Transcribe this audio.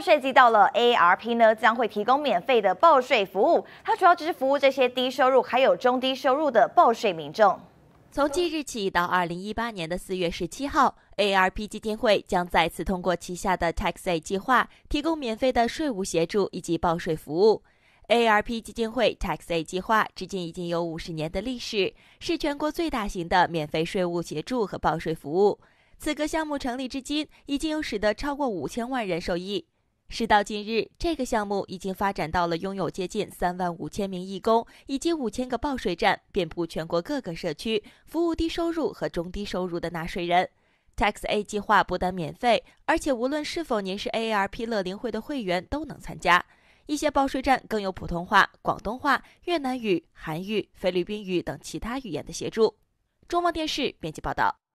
涉及到了 ARP 呢，将会提供免费的报税服务。它主要就是服务这些低收入还有中低收入的报税民众。从即日起到二零一八年的四月十七号，ARP 基金会将再次通过旗下的 Tax A 计划提供免费的税务协助以及报税服务。ARP 基金会 Tax A 计划至今已经有五十年的历史，是全国最大型的免费税务协助和报税服务。此个项目成立至今，已经有使得超过五千万人受益。时到今日，这个项目已经发展到了拥有接近三万五千名义工以及五千个报税站，遍布全国各个社区，服务低收入和中低收入的纳税人。Tax A 计划不但免费，而且无论是否您是 AARP 乐灵会的会员，都能参加。一些报税站更有普通话、广东话、越南语、韩语、菲律宾语等其他语言的协助。中望电视编辑报道。